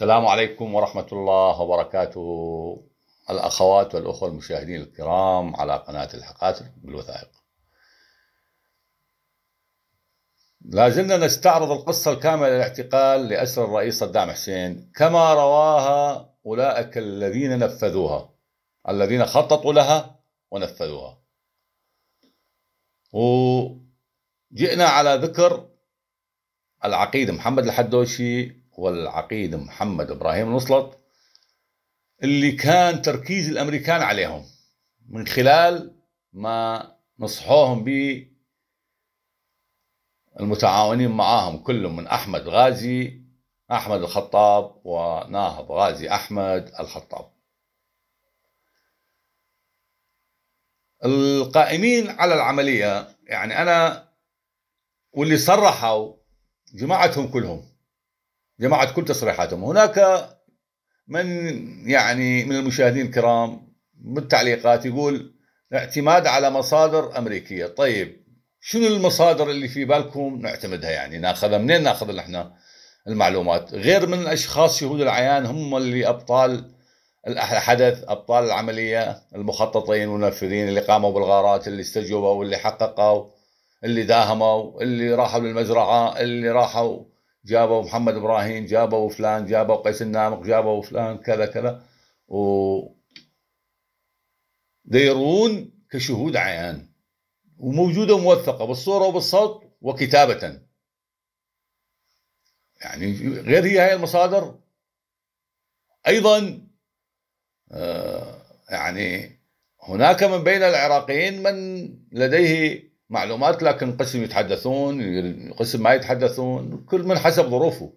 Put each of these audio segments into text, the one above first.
السلام عليكم ورحمة الله وبركاته الأخوات والأخوة المشاهدين الكرام على قناة الحقات بالوثائق لا زلنا نستعرض القصة الكاملة للاعتقال لأسر الرئيس صدام حسين كما رواها أولئك الذين نفذوها الذين خططوا لها ونفذوها وجئنا على ذكر العقيد محمد الحدوشي والعقيد محمد إبراهيم نصلط اللي كان تركيز الأمريكان عليهم من خلال ما نصحوهم به المتعاونين معاهم كلهم من أحمد غازي أحمد الخطاب وناهض غازي أحمد الخطاب القائمين على العملية يعني أنا واللي صرحوا جماعتهم كلهم جمعت كل تصريحاتهم هناك من يعني من المشاهدين الكرام بالتعليقات يقول اعتماد على مصادر أمريكية طيب شنو المصادر اللي في بالكم نعتمدها يعني ناخذها منين ناخذ نحن المعلومات غير من الأشخاص شهود العيان هم اللي أبطال الحدث أبطال العملية المخططين والمنفذين اللي قاموا بالغارات اللي استجوبوا واللي حققوا اللي داهموا اللي راحوا للمزرعة اللي راحوا جابوا محمد ابراهيم جابوا فلان جابوا قيس النامق جابوا فلان كذا كذا و ديرون كشهود عيان وموجوده وموثقه بالصوره وبالصوت وكتابه يعني غير هي هاي المصادر ايضا آه، يعني هناك من بين العراقيين من لديه معلومات لكن قسم يتحدثون قسم ما يتحدثون كل من حسب ظروفه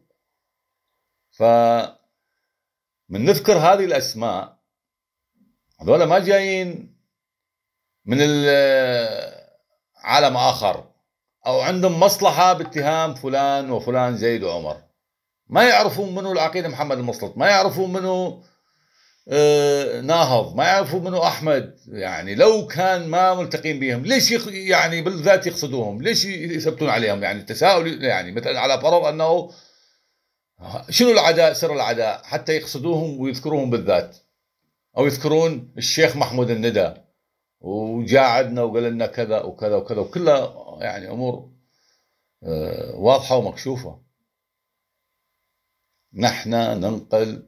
ف من نذكر هذه الاسماء هذول ما جايين من عالم اخر او عندهم مصلحه باتهام فلان وفلان زيد وعمر ما يعرفون منو العقيده محمد المصلط ما يعرفون منو آه، ناهض ما يعرفوا منو احمد يعني لو كان ما ملتقين بهم ليش يخ يعني بالذات يقصدوهم ليش يثبتون عليهم يعني التساؤل يعني مثلا على فرض انه شنو العداء سر العداء حتى يقصدوهم ويذكروهم بالذات او يذكرون الشيخ محمود الندى وجاعدنا وقال لنا كذا وكذا وكذا وكلها يعني امور آه، واضحه ومكشوفه نحن ننقل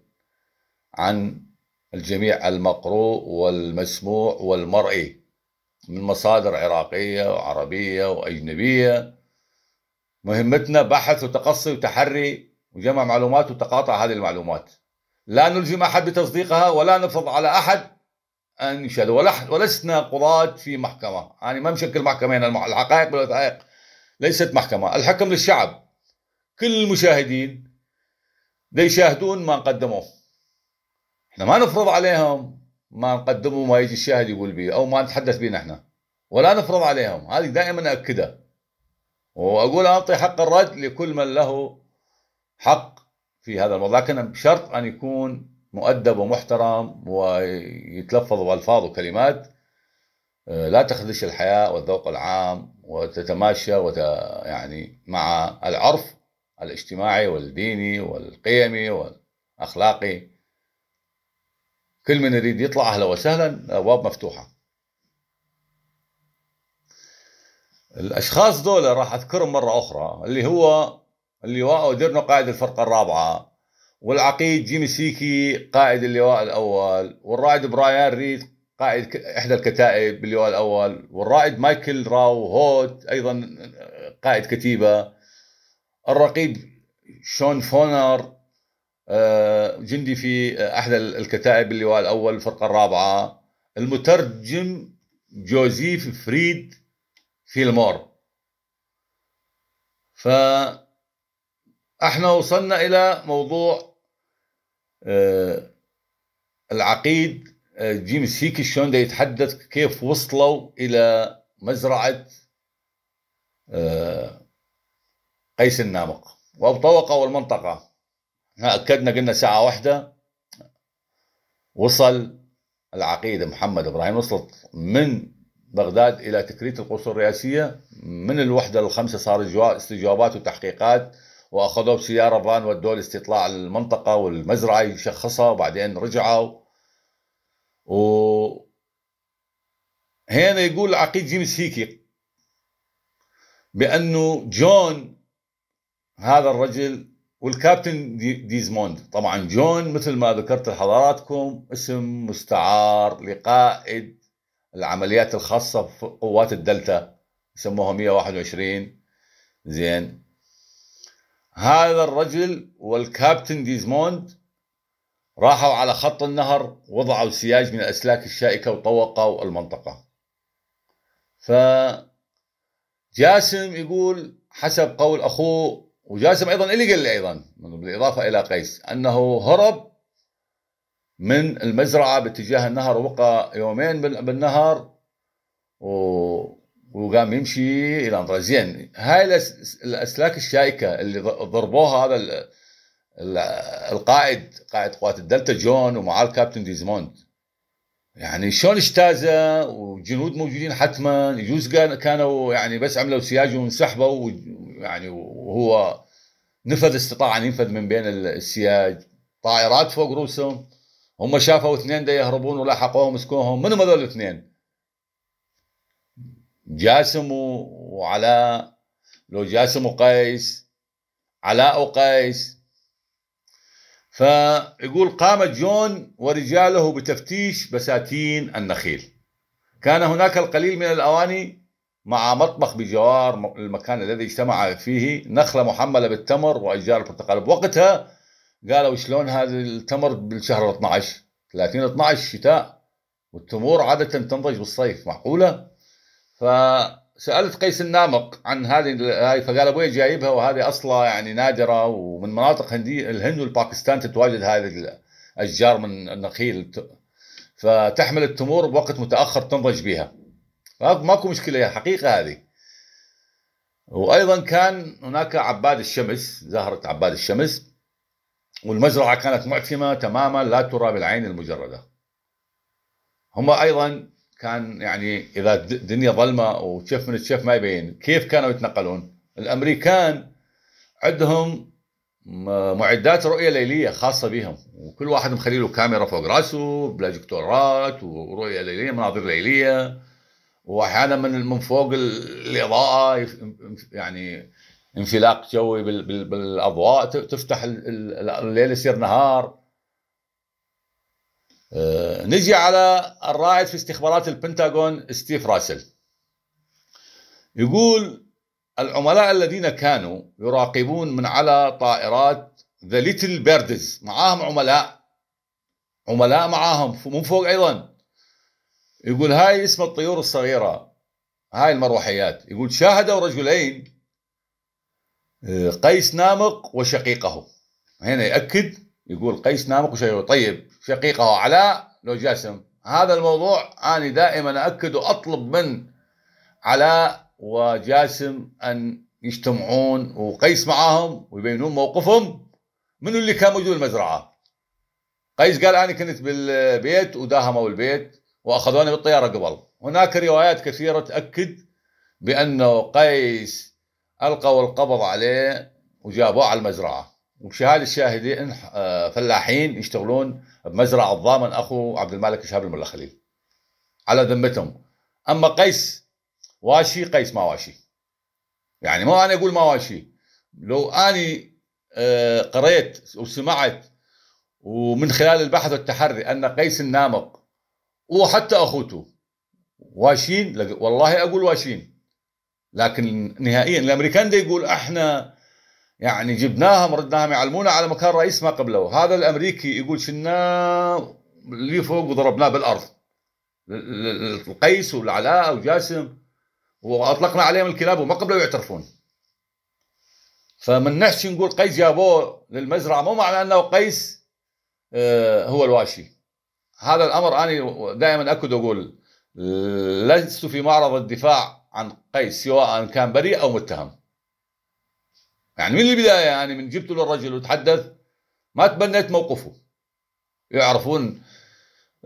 عن الجميع المقروء والمسموع والمرئي من مصادر عراقية وعربية وأجنبية مهمتنا بحث وتقصي وتحري وجمع معلومات وتقاطع هذه المعلومات لا نلزم أحد بتصديقها ولا نفرض على أحد أن يشهد ولسنا قضاة في محكمة يعني ما مشكل محكمة هنا الحقائق بالوثائق ليست محكمة الحكم للشعب كل المشاهدين يشاهدون ما قدموه احنا ما نفرض عليهم ما نقدمه ما يجي الشاهد يقول به او ما نتحدث به نحن ولا نفرض عليهم هذه دائما اكدها واقول اعطي حق الرد لكل من له حق في هذا الموضوع لكن بشرط ان يكون مؤدب ومحترم ويتلفظ بالفاظ وكلمات آه، لا تخدش الحياة والذوق العام وتتماشى وت... يعني مع العرف الاجتماعي والديني والقيمي والاخلاقي كل من يريد يطلع أهلا وسهلا أبواب مفتوحة الأشخاص دول راح أذكرهم مرة أخرى اللي هو اللواء هو ديرنو قائد الفرقة الرابعة والعقيد جيمي سيكي قائد اللواء الاول والرائد برايان ريد قائد احدى الكتائب باللواء الاول والرائد مايكل راو هوت ايضا قائد كتيبه الرقيب شون فونر آه، جندي في احدى الكتائب اللواء الاول الفرقه الرابعه المترجم جوزيف فريد فيلمور احنا وصلنا الى موضوع آه، العقيد آه، جيم سيكي شلون يتحدث كيف وصلوا الى مزرعه قيس النامق وطوقوا المنطقه احنا اكدنا قلنا ساعه واحده وصل العقيده محمد ابراهيم وصلت من بغداد الى تكريت القصور الرئاسيه من الوحده الخمسه صار استجوابات وتحقيقات واخذوه بسياره فان ودوه استطلاع المنطقه والمزرعه يشخصها وبعدين رجعوا و هنا يقول العقيد جيمس هيكي بانه جون هذا الرجل والكابتن دي ديزموند طبعا جون مثل ما ذكرت لحضراتكم اسم مستعار لقائد العمليات الخاصة في قوات الدلتا يسموها 121 زين هذا الرجل والكابتن ديزموند راحوا على خط النهر وضعوا سياج من الأسلاك الشائكة وطوقوا المنطقة فجاسم يقول حسب قول أخوه وجاسم ايضا اللي قال لي ايضا بالاضافه الى قيس انه هرب من المزرعه باتجاه النهر وبقى يومين بالنهر و... وقام يمشي الى زين هاي الاسلاك الشائكه اللي ضربوها هذا القائد قائد قوات الدلتا جون ومعاه الكابتن ديزموند يعني شلون اجتازه وجنود موجودين حتما يجوز كانوا يعني بس عملوا سياج وانسحبوا يعني وهو نفذ استطاع ان ينفذ من بين السياج طائرات فوق رؤوسهم هم شافوا اثنين دا يهربون ولاحقوهم مسكوهم منهم هذول الاثنين جاسم وعلاء لو جاسم وقيس علاء وقيس فيقول قام جون ورجاله بتفتيش بساتين النخيل كان هناك القليل من الأواني مع مطبخ بجوار المكان الذي اجتمع فيه نخلة محملة بالتمر وأشجار البرتقال بوقتها قالوا شلون هذا التمر بالشهر 12 30 12 شتاء والتمور عادة تنضج بالصيف معقولة فسألت قيس النامق عن هذه هاي فقال أبوي جايبها وهذه أصلا يعني نادرة ومن مناطق هندي الهند والباكستان تتواجد هذه الأشجار من النخيل فتحمل التمور بوقت متأخر تنضج بها ماكو مشكله يعني حقيقه هذه وايضا كان هناك عباد الشمس زهره عباد الشمس والمزرعه كانت معتمه تماما لا ترى بالعين المجرده هم ايضا كان يعني اذا الدنيا ظلمه وشف من الشف ما يبين كيف كانوا يتنقلون الامريكان عندهم معدات رؤيه ليليه خاصه بهم وكل واحد مخلي له كاميرا فوق راسه بلاجكتورات ورؤيه ليليه مناظر ليليه واحيانا من من فوق الاضاءه يعني انفلاق جوي بالاضواء تفتح الليل يصير نهار آه، نجي على الرائد في استخبارات البنتاغون ستيف راسل يقول العملاء الذين كانوا يراقبون من على طائرات ذا ليتل بيردز معاهم عملاء عملاء معاهم من فوق ايضا يقول هاي اسم الطيور الصغيرة هاي المروحيات يقول شاهدوا رجلين آه، قيس نامق وشقيقه هنا يأكد يقول قيس نامق وشقيقه طيب شقيقه علاء لو جاسم هذا الموضوع أنا دائما أكد وأطلب من علاء وجاسم أن يجتمعون وقيس معاهم ويبينون موقفهم منو اللي كان موجود بالمزرعة قيس قال أنا كنت بالبيت وداهموا البيت واخذوني بالطياره قبل هناك روايات كثيره تاكد بانه قيس القوا القبض عليه وجابوه على المزرعه وشهاده الشاهدين آه، فلاحين يشتغلون بمزرعه الضامن اخو عبد الملك شهاب الملا خليل على ذمتهم اما قيس واشي قيس ما واشي يعني مو انا اقول ما واشي لو اني آه، قريت وسمعت ومن خلال البحث والتحري ان قيس النامق وحتى اخوته واشين والله اقول واشين لكن نهائيا الامريكان ده يقول احنا يعني جبناهم ردناهم يعلمونا على مكان رئيس ما قبله هذا الامريكي يقول شنا اللي فوق وضربناه بالارض القيس والعلاء وجاسم واطلقنا عليهم الكلاب وما قبلوا يعترفون فمن نحش نقول قيس جابوه للمزرعه مو معنى انه قيس آه، هو الواشي هذا الامر انا دائما اكد واقول لست في معرض الدفاع عن قيس سواء كان بريء او متهم يعني من البدايه يعني من جبت له الرجل وتحدث ما تبنيت موقفه يعرفون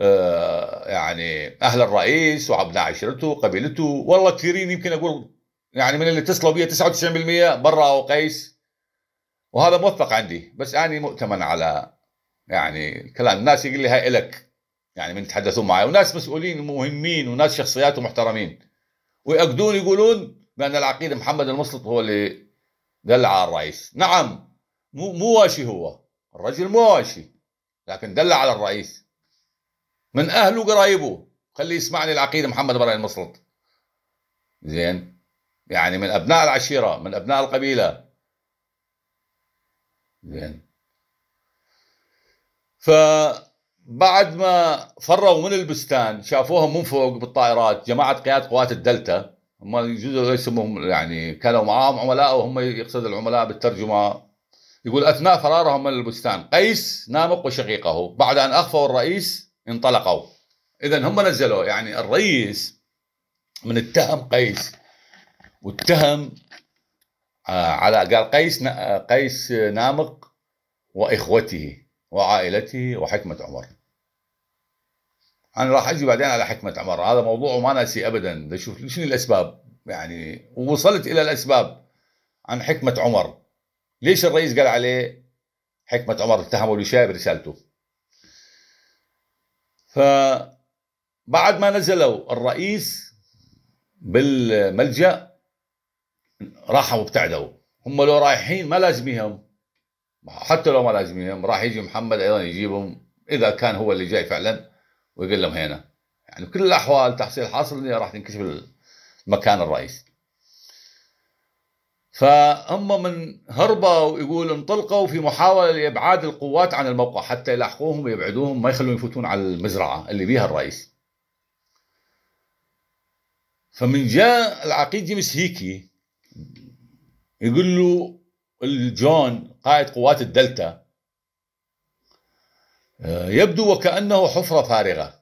آه، يعني اهل الرئيس وابناء عشيرته وقبيلته والله كثيرين يمكن اقول يعني من اللي اتصلوا بي 99% برا قيس وهذا موثق عندي بس اني مؤتمن على يعني الكلام الناس يقول لي هاي الك يعني من يتحدثون معي وناس مسؤولين مهمين وناس شخصيات ومحترمين ويأكدون يقولون بأن العقيد محمد المسلط هو اللي دل على الرئيس نعم مو مواشي هو الرجل مواشي لكن دل على الرئيس من أهله وقرايبه خليه يسمعني العقيد محمد براي المسلط زين يعني من أبناء العشيرة من أبناء القبيلة زين ف بعد ما فروا من البستان شافوهم من فوق بالطائرات جماعه قياده قوات الدلتا هم يجوز يسموهم يعني كانوا معاهم عملاء وهم يقصد العملاء بالترجمه يقول اثناء فرارهم من البستان قيس نامق وشقيقه بعد ان اخفوا الرئيس انطلقوا اذا هم نزلوا يعني الرئيس من اتهم قيس واتهم آه، على قال قيس قيس نامق واخوته وعائلته وحكمه عمر انا راح اجي بعدين على حكمه عمر هذا موضوع ما ناسي ابدا اشوف شنو الاسباب يعني ووصلت الى الاسباب عن حكمه عمر ليش الرئيس قال عليه حكمه عمر اتهمه الوشايه برسالته فبعد ما نزلوا الرئيس بالملجا راحوا وابتعدوا هم لو رايحين ما لازميهم حتى لو ما لازميهم راح يجي محمد ايضا يجيبهم اذا كان هو اللي جاي فعلا ويقول لهم هنا يعني بكل الاحوال تحصيل حاصل راح تنكشف المكان الرئيسي فهم من هربوا يقول انطلقوا في محاولة لإبعاد القوات عن الموقع حتى يلاحقوهم ويبعدوهم ما يخلون يفوتون على المزرعة اللي بيها الرئيس فمن جاء العقيد جيمس هيكي يقول له الجون قائد قوات الدلتا يبدو وكأنه حفرة فارغة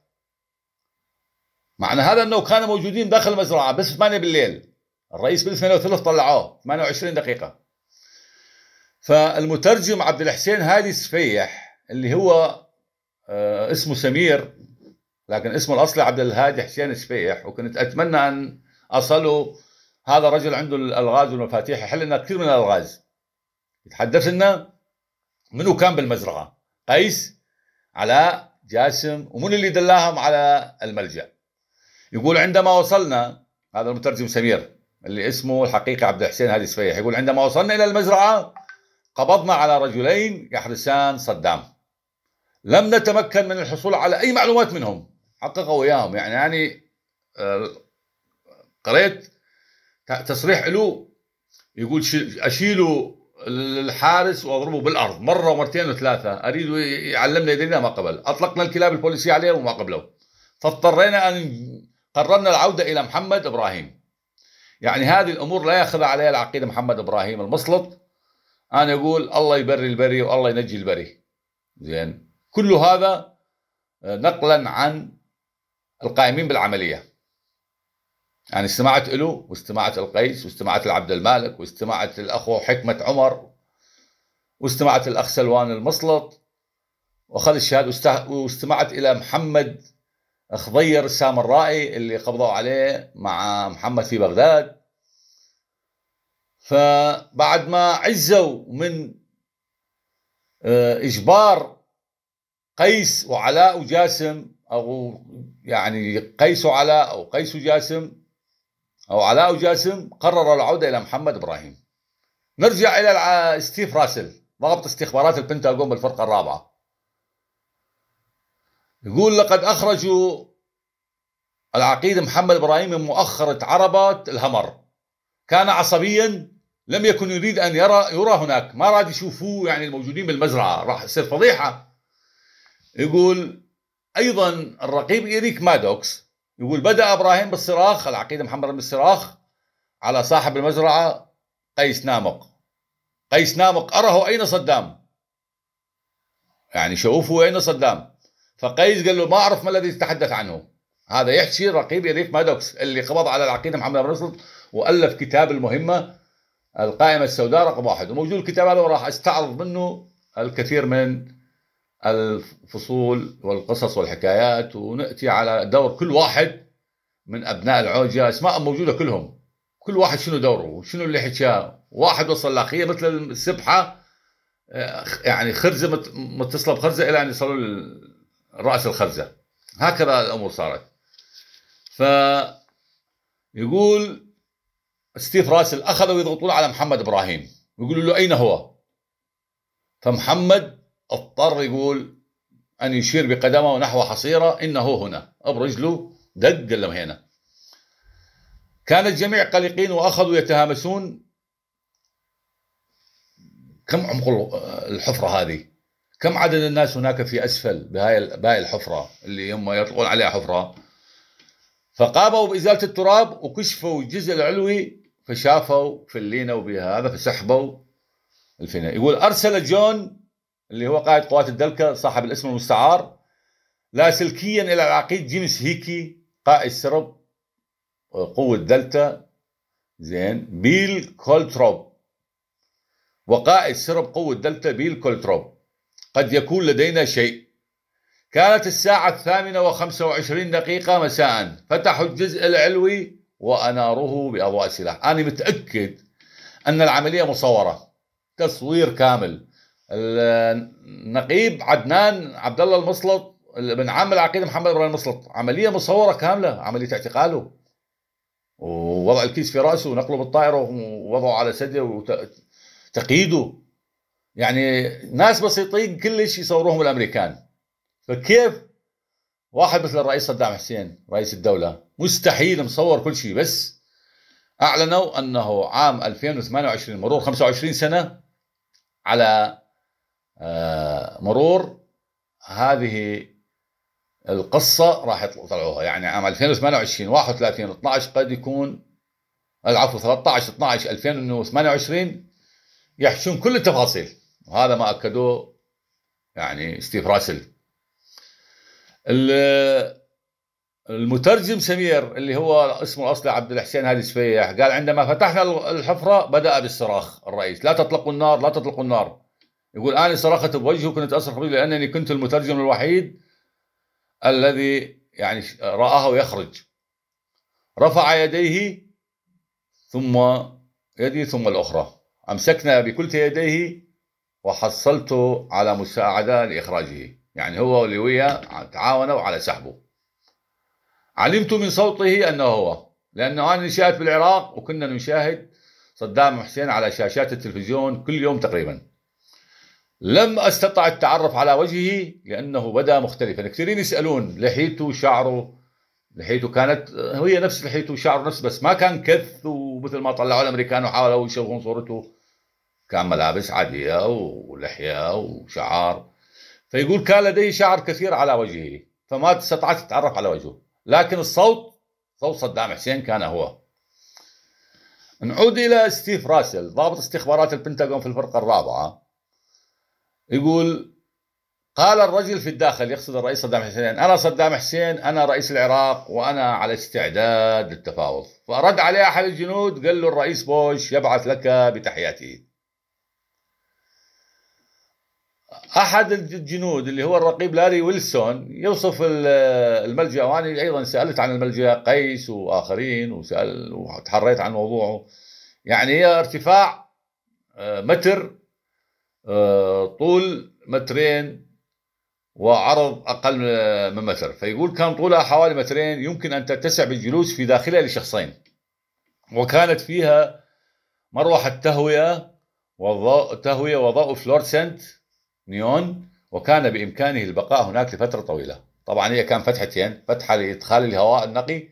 معنى هذا أنه كانوا موجودين داخل المزرعة بس 8 بالليل الرئيس بالاثنين وثلث طلعوه 28 دقيقة فالمترجم عبد الحسين هادي السفيح اللي هو آه، اسمه سمير لكن اسمه الأصلي عبد الهادي حسين السفيح وكنت أتمنى أن أصله هذا الرجل عنده الألغاز والمفاتيح يحل لنا كثير من الألغاز يتحدث لنا منو كان بالمزرعة قيس على جاسم ومن اللي دلاهم على الملجأ يقول عندما وصلنا هذا المترجم سمير اللي اسمه الحقيقة عبد الحسين هادي سفيح يقول عندما وصلنا إلى المزرعة قبضنا على رجلين يحرسان صدام لم نتمكن من الحصول على أي معلومات منهم حققوا وياهم يعني يعني قريت تصريح له يقول أشيلوا الحارس واضربه بالارض مره ومرتين وثلاثه اريد يعلمنا يدينا ما قبل اطلقنا الكلاب البوليسيه عليه وما قبله فاضطرينا ان قررنا العوده الى محمد ابراهيم يعني هذه الامور لا ياخذ عليها العقيده محمد ابراهيم المسلط انا اقول الله يبري البري والله ينجي البري زين كل هذا نقلا عن القائمين بالعمليه يعني استمعت له واستمعت القيس واستمعت العبد المالك واستمعت الأخوة حكمة عمر واستمعت الأخ سلوان المصلط وأخذ الشهادة واستمعت إلى محمد خضير السامرائي الرائي اللي قبضوا عليه مع محمد في بغداد فبعد ما عزوا من آه، إجبار قيس وعلاء وجاسم أو يعني قيس وعلاء أو قيس وجاسم أو علاء وجاسم قرروا العودة إلى محمد إبراهيم نرجع إلى ستيف راسل ضابط استخبارات البنتاغون بالفرقة الرابعة يقول لقد أخرجوا العقيد محمد إبراهيم من مؤخرة عربات الهمر كان عصبيا لم يكن يريد أن يرى يرى هناك ما راد يشوفوه يعني الموجودين بالمزرعة راح يصير فضيحة يقول أيضا الرقيب إريك مادوكس يقول بدأ إبراهيم بالصراخ العقيدة محمد بالصراخ على صاحب المزرعة قيس نامق قيس نامق أره أين صدام يعني شوفوا أين صدام فقيس قال له ما أعرف ما الذي تتحدث عنه هذا يحكي رقيب إريك مادوكس اللي قبض على العقيدة محمد بن نصر وألف كتاب المهمة القائمة السوداء رقم واحد وموجود الكتاب هذا وراح أستعرض منه الكثير من الفصول والقصص والحكايات وناتي على دور كل واحد من ابناء العوجه اسمائهم موجوده كلهم كل واحد شنو دوره وشنو اللي حكاه واحد وصل لاخيه مثل السبحه آه، يعني خرزه متصله بخرزه الى ان يصلوا راس الخرزه هكذا الامور صارت ف يقول ستيف راسل اخذوا يضغطون على محمد ابراهيم ويقولوا له اين هو؟ فمحمد اضطر يقول أن يشير بقدمه نحو حصيرة إنه هنا برجله دق لما هنا كان الجميع قلقين وأخذوا يتهامسون كم عمق الحفرة هذه كم عدد الناس هناك في أسفل بهاي الحفرة اللي هم يطلقون عليها حفرة فقاموا بإزالة التراب وكشفوا الجزء العلوي فشافوا فلينا وبهذا فسحبوا الفناء يقول أرسل جون اللي هو قائد قوات الدلكة صاحب الاسم المستعار لاسلكيا إلى العقيد جيمس هيكي قائد سرب آه، قوة دلتا زين بيل كولتروب وقائد سرب قوة دلتا بيل كولتروب قد يكون لدينا شيء كانت الساعة الثامنة وخمسة وعشرين دقيقة مساء فتحوا الجزء العلوي وأناروه بأضواء سلاح أنا متأكد أن العملية مصورة تصوير كامل النقيب عدنان عبد الله المصلط من عام العقيد محمد ابراهيم المصلط عمليه مصوره كامله عمليه اعتقاله ووضع الكيس في راسه ونقله بالطائره ووضعه على ثديه وتقييده يعني ناس بسيطين كلش يصوروهم الامريكان فكيف واحد مثل الرئيس صدام حسين رئيس الدوله مستحيل مصور كل شيء بس اعلنوا انه عام 2028 مرور 25 سنه على آه، مرور هذه القصة راح يطلعوها يعني عام 2028 31 12 قد يكون العفو 13 12 2028 يحشون كل التفاصيل وهذا ما أكدوه يعني ستيف راسل المترجم سمير اللي هو اسمه الاصلي عبد الحسين هادي سفيح قال عندما فتحنا الحفره بدا بالصراخ الرئيس لا تطلقوا النار لا تطلقوا النار يقول أنا صرخت بوجهه كنت أصرخ بوجهه لأنني كنت المترجم الوحيد الذي يعني رآه يخرج رفع يديه ثم يدي ثم الأخرى أمسكنا بكلتا يديه وحصلت على مساعدة لإخراجه يعني هو ولوية تعاونوا على سحبه علمت من صوته أنه هو لأنه أنا نشأت بالعراق وكنا نشاهد صدام حسين على شاشات التلفزيون كل يوم تقريباً لم أستطع التعرف على وجهه لأنه بدا مختلفا كثيرين يسألون لحيته شعره لحيته كانت هي نفس لحيته وشعره نفس بس ما كان كث ومثل ما طلعوا الامريكان وحاولوا يشوهون صورته كان ملابس عاديه ولحيه وشعار فيقول كان لديه شعر كثير على وجهه فما استطعت اتعرف على وجهه لكن الصوت صوت صدام حسين كان هو نعود الى ستيف راسل ضابط استخبارات البنتاغون في الفرقه الرابعه يقول قال الرجل في الداخل يقصد الرئيس صدام حسين انا صدام حسين انا رئيس العراق وانا على استعداد للتفاوض فرد عليه احد الجنود قال له الرئيس بوش يبعث لك بتحياته احد الجنود اللي هو الرقيب لاري ويلسون يوصف الملجا وانا ايضا سالت عن الملجا قيس واخرين وسال وتحريت عن موضوعه يعني هي ارتفاع آه، متر طول مترين وعرض أقل من متر فيقول كان طولها حوالي مترين يمكن أن تتسع بالجلوس في داخلها لشخصين وكانت فيها مروحة تهوية وضوء تهوية وضوء فلورسنت نيون وكان بإمكانه البقاء هناك لفترة طويلة طبعا هي كان فتحتين فتحة لإدخال الهواء النقي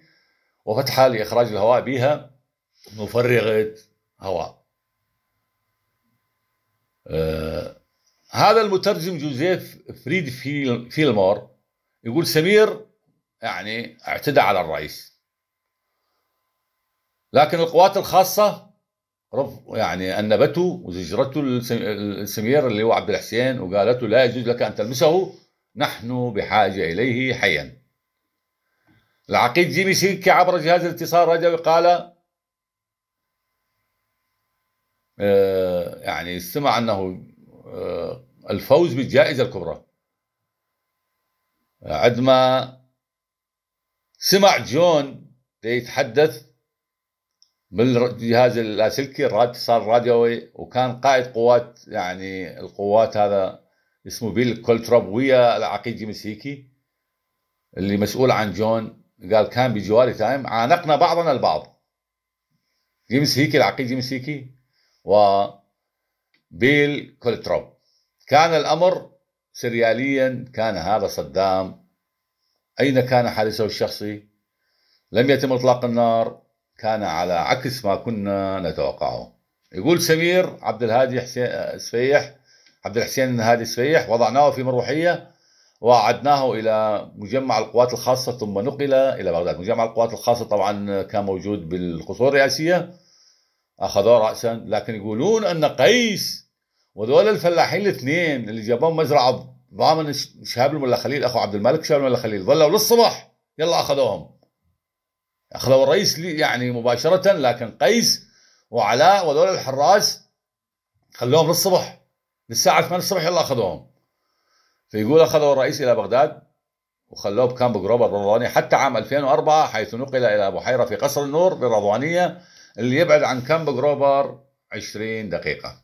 وفتحة لإخراج الهواء بها مفرغة هواء آه، هذا المترجم جوزيف فريد فيلمور يقول سمير يعني اعتدى على الرئيس لكن القوات الخاصة يعني أنبته وزجرته السمير اللي هو عبد الحسين وقالت لا يجوز لك أن تلمسه نحن بحاجة إليه حيا العقيد جيمي سيكي عبر جهاز الاتصال رجوي قال آه يعني سمع أنه آه، الفوز بالجائزة الكبرى عندما سمع جون يتحدث بالجهاز اللاسلكي صار راديوي وكان قائد قوات يعني القوات هذا اسمه بيل كولتروب ويا العقيد جيمسيكي اللي مسؤول عن جون قال كان بجواري تايم عانقنا بعضنا البعض جيمس هيكي العقيد جيمس هيكي و بيل كولتروب كان الأمر سرياليا كان هذا صدام أين كان حارسه الشخصي لم يتم إطلاق النار كان على عكس ما كنا نتوقعه يقول سمير عبد الهادي حسين سفيح عبد الحسين الهادي سفيح وضعناه في مروحية وعدناه إلى مجمع القوات الخاصة ثم نقل إلى بغداد مجمع القوات الخاصة طبعا كان موجود بالقصور الرئاسية اخذوه راسا لكن يقولون ان قيس وذول الفلاحين الاثنين اللي جابوهم مزرعه ضامن شهاب الملا خليل اخو عبد الملك شهاب الملا خليل ظلوا للصبح يلا اخذوهم اخذوا الرئيس يعني مباشره لكن قيس وعلاء وذول الحراس خلوهم للصبح للساعه 8 الصبح يلا اخذوهم فيقول اخذوا الرئيس الى بغداد وخلوه بكامب جروب الرضواني حتى عام 2004 حيث نقل الى بحيره في قصر النور بالرضوانيه اللي يبعد عن كامب جروبر 20 دقيقة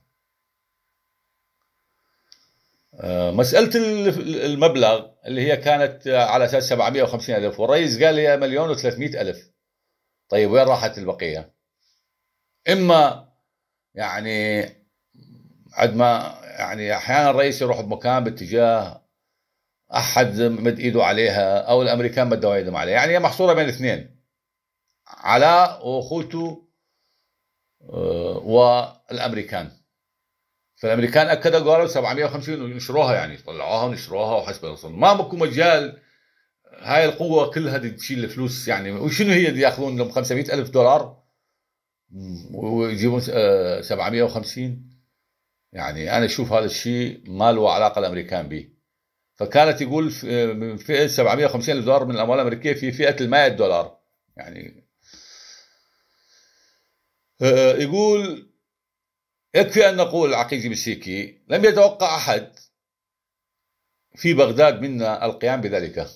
آه، مسألة المبلغ اللي هي كانت على أساس 750 ألف والرئيس قال لي مليون و300 ألف طيب وين راحت البقية إما يعني عد ما يعني أحيانا الرئيس يروح بمكان باتجاه أحد مد إيده عليها أو الأمريكان مدوا إيدهم عليها يعني هي محصورة بين اثنين علاء وأخوته آه، والامريكان فالامريكان اكدوا قالوا 750 ونشروها يعني طلعوها ونشروها وحسب الوصول ما بكون مجال هاي القوه كلها تشيل فلوس يعني وشنو هي اللي ياخذون لهم 500 الف دولار ويجيبون 750 آه، يعني انا اشوف هذا الشيء ما له علاقه الامريكان به فكانت يقول آه، من فئه 750 الف دولار من الاموال الامريكيه في فئه ال 100 دولار يعني آه، يقول يكفي أن نقول العقيلي بالسيكي لم يتوقع أحد في بغداد منا القيام بذلك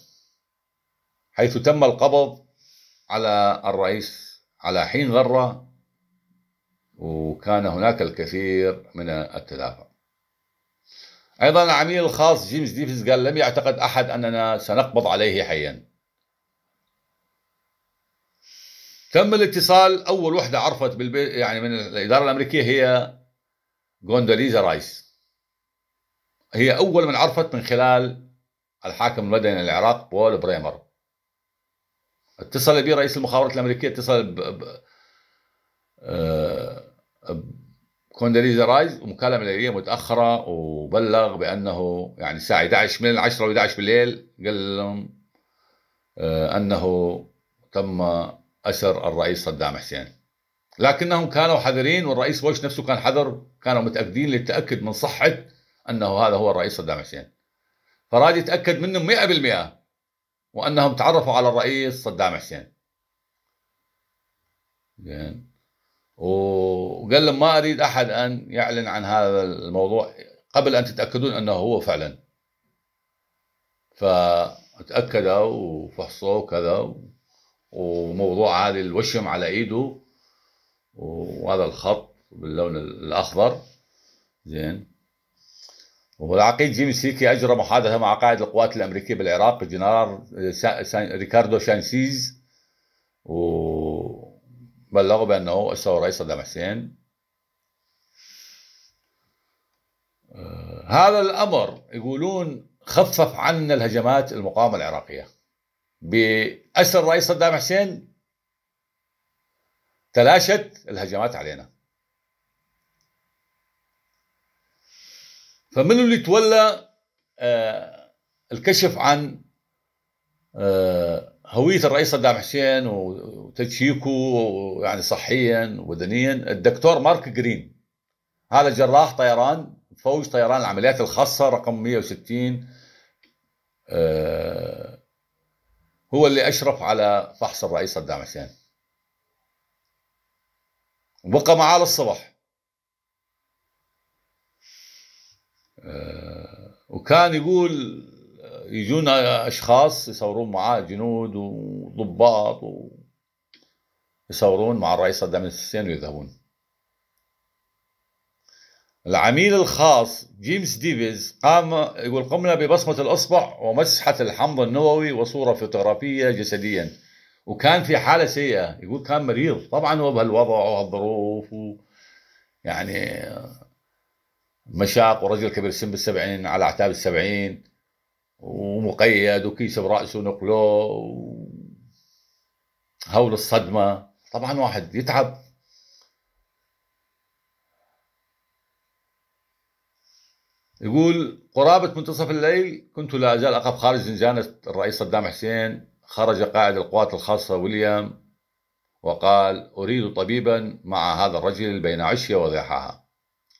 حيث تم القبض على الرئيس على حين غرة وكان هناك الكثير من التدافع أيضا العميل الخاص جيمس ديفيز قال لم يعتقد أحد أننا سنقبض عليه حيا تم الاتصال اول وحده عرفت بالبيت يعني من الاداره الامريكيه هي جوندوليزا رايس هي اول من عرفت من خلال الحاكم المدني للعراق بول بريمر اتصل بي رئيس المخابرات الامريكيه اتصل ب, ب... آ... آه، كونداليزا رايز ومكالمه ليليه متاخره وبلغ بانه يعني الساعه 11 من 10 و11 بالليل قال لهم آه، انه تم أسر الرئيس صدام حسين لكنهم كانوا حذرين والرئيس بوش نفسه كان حذر كانوا متأكدين للتأكد من صحة أنه هذا هو الرئيس صدام حسين فراد يتأكد منهم 100% وأنهم تعرفوا على الرئيس صدام حسين زين وقال لهم ما أريد أحد أن يعلن عن هذا الموضوع قبل أن تتأكدون أنه هو فعلا فتأكدوا وفحصوا كذا وموضوع عالي الوشم على ايده وهذا الخط باللون الاخضر زين والعقيد جيمي سيكي اجرى محادثه مع قائد القوات الامريكيه بالعراق الجنرال ريكاردو شانسيز وبلغه بانه استوى الرئيس صدام حسين آه، هذا الامر يقولون خفف عنا الهجمات المقاومه العراقيه بأسر الرئيس صدام حسين تلاشت الهجمات علينا فمن اللي تولى آه، الكشف عن آه، هوية الرئيس صدام حسين وتدشيكه يعني صحيا ودنيا الدكتور مارك جرين هذا جراح طيران فوج طيران العمليات الخاصة رقم 160 هو اللي أشرف على فحص الرئيس صدام حسين وبقى معاه للصبح آه، وكان يقول يجون أشخاص يصورون معاه جنود وضباط ويصورون مع الرئيس صدام حسين ويذهبون العميل الخاص جيمس ديفيز قام يقول قمنا ببصمة الإصبع ومسحة الحمض النووي وصورة فوتوغرافية جسديا وكان في حالة سيئة يقول كان مريض طبعا هو بهالوضع وهالظروف و... يعني مشاق ورجل كبير السن بالسبعين على أعتاب السبعين ومقيد وكيس برأسه ونقله هول الصدمة طبعا واحد يتعب يقول قرابة منتصف الليل كنت لا أزال أقف خارج زنزانة الرئيس صدام حسين خرج قائد القوات الخاصة ويليام وقال أريد طبيبا مع هذا الرجل بين عشية وضحاها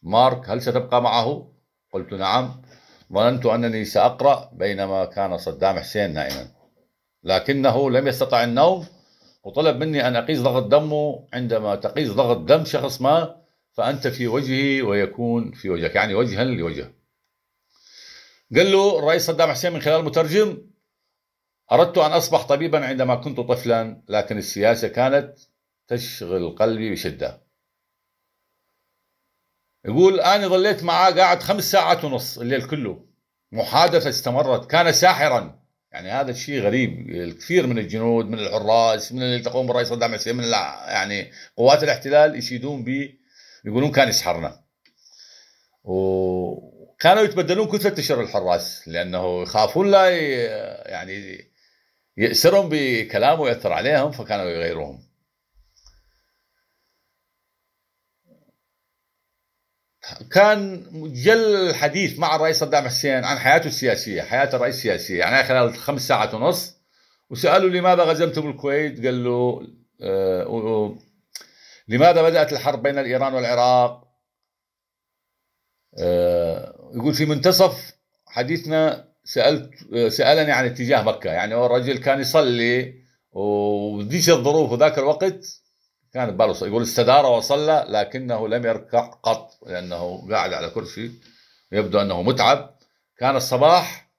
مارك هل ستبقى معه؟ قلت نعم ظننت أنني سأقرأ بينما كان صدام حسين نائما لكنه لم يستطع النوم وطلب مني أن أقيس ضغط دمه عندما تقيس ضغط دم شخص ما فأنت في وجهه ويكون في وجهك يعني وجها لوجه قال له الرئيس صدام حسين من خلال مترجم أردت أن أصبح طبيبا عندما كنت طفلا لكن السياسة كانت تشغل قلبي بشدة يقول أنا ظليت معاه قاعد خمس ساعات ونص الليل كله محادثة استمرت كان ساحرا يعني هذا الشيء غريب الكثير من الجنود من الحراس من اللي يلتقون بالرئيس صدام حسين من يعني قوات الاحتلال يشيدون به يقولون كان يسحرنا و... كانوا يتبدلون كل ثلاثة اشهر الحراس لانه يخافون لا يعني يأسرهم بكلامه ويأثر عليهم فكانوا يغيروهم كان جل الحديث مع الرئيس صدام حسين عن حياته السياسيه، حياه الرئيس السياسيه، يعني خلال خمس ساعات ونص وسالوا لماذا غزمتم الكويت؟ قال له آه لماذا بدات الحرب بين ايران والعراق؟ آه يقول في منتصف حديثنا سالت سالني عن اتجاه مكه يعني هو الرجل كان يصلي وديش الظروف وذاك الوقت كان باله يقول استدار وصلى لكنه لم يركع قط لانه قاعد على كرسي يبدو انه متعب كان الصباح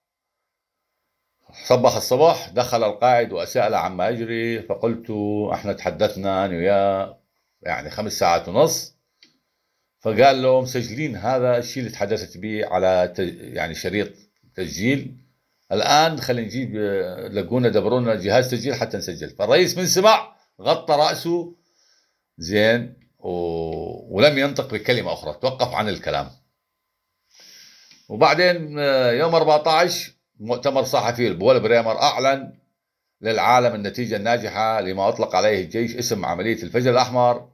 صبح الصباح دخل القاعد وسال عما يجري فقلت احنا تحدثنا انا وياه يعني خمس ساعات ونص فقال له مسجلين هذا الشيء اللي تحدثت به على يعني شريط تسجيل الان خلينا نجيب لقونا دبرونا جهاز تسجيل حتى نسجل فالرئيس من سمع غطى راسه زين و... ولم ينطق بكلمه اخرى توقف عن الكلام وبعدين يوم 14 مؤتمر صحفي البول بريمر اعلن للعالم النتيجه الناجحه لما اطلق عليه الجيش اسم عمليه الفجر الاحمر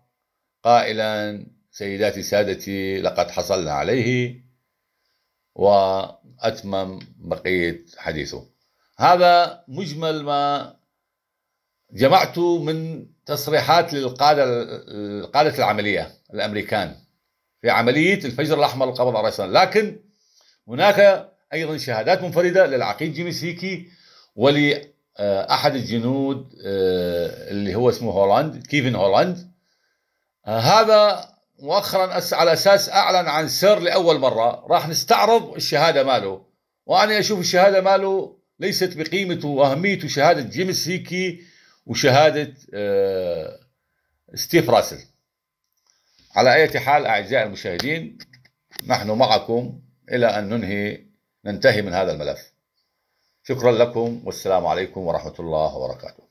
قائلا سيداتي سادتي لقد حصلنا عليه وأتمم بقية حديثه هذا مجمل ما جمعته من تصريحات للقادة القادة العملية الأمريكان في عملية الفجر الأحمر القبض على إسرائيل لكن هناك أيضا شهادات منفردة للعقيد جيمي سيكي ولأحد الجنود آه، اللي هو اسمه هولاند كيفن هولاند آه، هذا مؤخرا على اساس اعلن عن سر لاول مره راح نستعرض الشهاده ماله وانا اشوف الشهاده ماله ليست بقيمته واهميته شهاده جيمس هيكي وشهاده أه ستيف راسل على اي حال اعزائي المشاهدين نحن معكم الى ان ننهي ننتهي من هذا الملف شكرا لكم والسلام عليكم ورحمه الله وبركاته